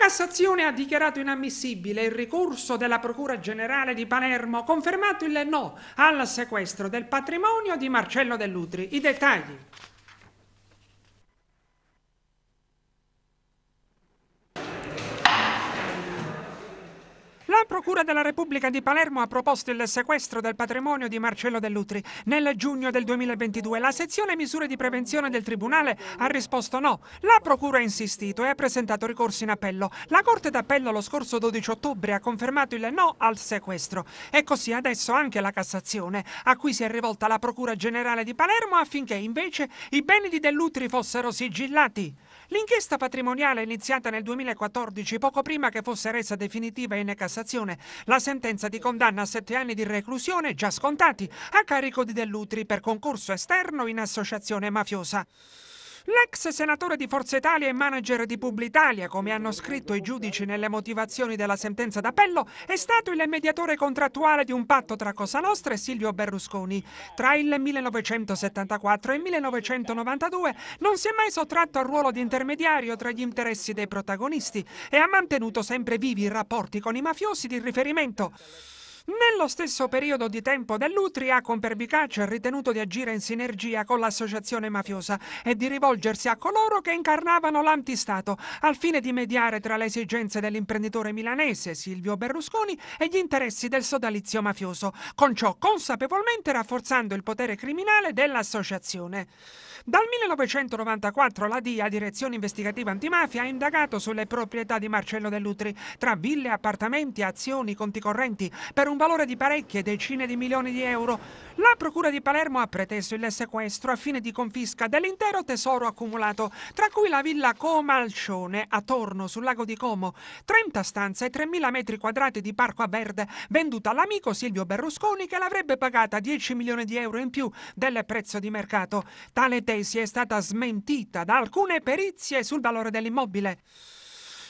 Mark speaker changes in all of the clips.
Speaker 1: Cassazione ha dichiarato inammissibile il ricorso della Procura Generale di Palermo, confermato il no al sequestro del patrimonio di Marcello Dell'Utri. I dettagli. Procura della Repubblica di Palermo ha proposto il sequestro del patrimonio di Marcello Dell'Utri. Nel giugno del 2022 la sezione misure di prevenzione del Tribunale ha risposto no. La Procura ha insistito e ha presentato ricorso in appello. La Corte d'Appello lo scorso 12 ottobre ha confermato il no al sequestro. E così adesso anche la Cassazione, a cui si è rivolta la Procura Generale di Palermo affinché invece i beni di Dell'Utri fossero sigillati. L'inchiesta patrimoniale iniziata nel 2014, poco prima che fosse resa definitiva in Cassazione, Cassazione la sentenza di condanna a sette anni di reclusione già scontati a carico di Dell'Utri per concorso esterno in associazione mafiosa. L'ex senatore di Forza Italia e manager di Publitalia, come hanno scritto i giudici nelle motivazioni della sentenza d'appello, è stato il mediatore contrattuale di un patto tra Cosa Nostra e Silvio Berlusconi. Tra il 1974 e il 1992 non si è mai sottratto al ruolo di intermediario tra gli interessi dei protagonisti e ha mantenuto sempre vivi i rapporti con i mafiosi di riferimento. Nello stesso periodo di tempo dell'Utria, Compervicace ha ritenuto di agire in sinergia con l'associazione mafiosa e di rivolgersi a coloro che incarnavano l'antistato, al fine di mediare tra le esigenze dell'imprenditore milanese Silvio Berlusconi e gli interessi del sodalizio mafioso, con ciò consapevolmente rafforzando il potere criminale dell'associazione. Dal 1994 la DIA, Direzione Investigativa Antimafia, ha indagato sulle proprietà di Marcello Dell'Utri, tra ville, appartamenti, azioni, conti correnti, per un valore di parecchie decine di milioni di euro. La Procura di Palermo ha preteso il sequestro a fine di confisca dell'intero tesoro accumulato, tra cui la villa Comalcione a Torno sul lago di Como, 30 stanze e 3.000 metri quadrati di parco a verde, venduta all'amico Silvio Berlusconi che l'avrebbe pagata 10 milioni di euro in più del prezzo di mercato. Tale tesi è stata smentita da alcune perizie sul valore dell'immobile.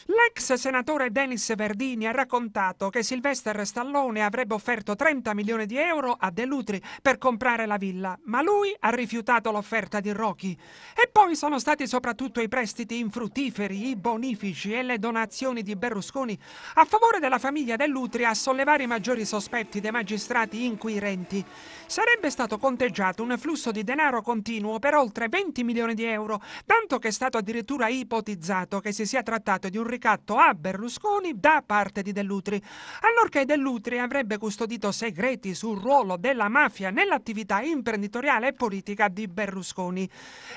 Speaker 1: L'ex senatore Denis Verdini ha raccontato che Sylvester Stallone avrebbe offerto 30 milioni di euro a De Lutri per comprare la villa, ma lui ha rifiutato l'offerta di Rocky. E poi sono stati soprattutto i prestiti infruttiferi, i bonifici e le donazioni di Berlusconi a favore della famiglia De Lutri a sollevare i maggiori sospetti dei magistrati inquirenti. Sarebbe stato conteggiato un flusso di denaro continuo per oltre 20 milioni di euro, tanto che è stato addirittura ipotizzato che si sia trattato di un ricatto a Berlusconi da parte di Dell'Utri, allorché Dell'Utri avrebbe custodito segreti sul ruolo della mafia nell'attività imprenditoriale e politica di Berlusconi.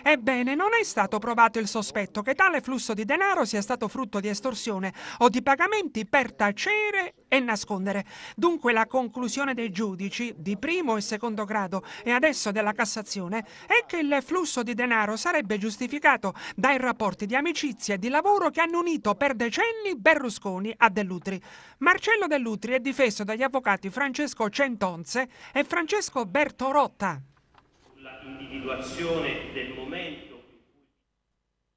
Speaker 1: Ebbene, non è stato provato il sospetto che tale flusso di denaro sia stato frutto di estorsione o di pagamenti per tacere e nascondere. Dunque la conclusione dei giudici di primo e secondo grado e adesso della Cassazione è che il flusso di denaro sarebbe giustificato dai rapporti di amicizia e di lavoro che hanno unito per decenni Berlusconi a Dell'Utri. Marcello Dell'Utri è difeso dagli avvocati Francesco Centonze e Francesco Bertorotta. individuazione del momento